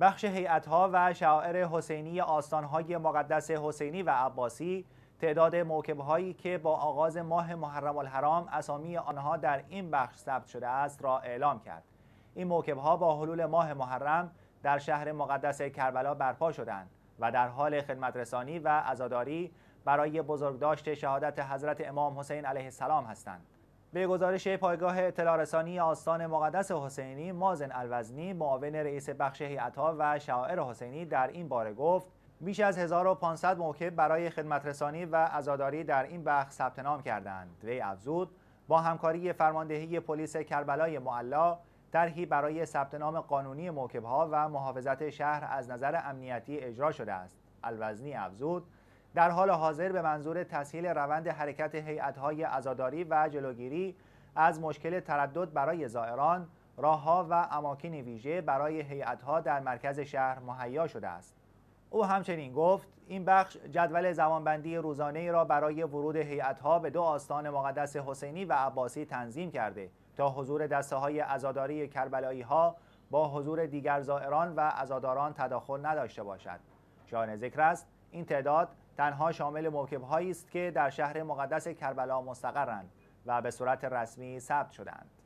بخش ها و شاعر حسینی آستان های مقدس حسینی و عباسی تعداد موکب هایی که با آغاز ماه محرم الحرام اسامی آنها در این بخش ثبت شده است را اعلام کرد این ها با حلول ماه محرم در شهر مقدس کربلا برپا شدند و در حال رسانی و عزاداری برای بزرگداشت شهادت حضرت امام حسین علیه السلام هستند به گزارش پایگاه اطلاع رسانی آستان مقدس حسینی مازن الوزنی معاون رئیس بخش هیئت‌ها و شعائر حسینی در این باره گفت بیش از 1500 موکب برای خدمت رسانی و عزاداری در این بخش ثبت نام کردند وی افزود با همکاری فرماندهی پلیس کربلای معلا طرحی برای ثبت نام قانونی موکبها و محافظت شهر از نظر امنیتی اجرا شده است الوزنی افزود در حال حاضر به منظور تسهیل روند حرکت هیئت‌های عزاداری و جلوگیری از مشکل تردد برای زائران راهها و اماکن ویژه برای هیئت‌ها در مرکز شهر مهیا شده است او همچنین گفت این بخش جدول زمانبندی روزانه را برای ورود هیئت‌ها به دو آستان مقدس حسینی و عباسی تنظیم کرده تا حضور دسته های عزاداری کربلایی ها با حضور دیگر زائران و عزاداران تداخل نداشته باشد شایان ذکر است این تعداد تنها شامل موکب است که در شهر مقدس کربلا مستقرند و به صورت رسمی ثبت شدند.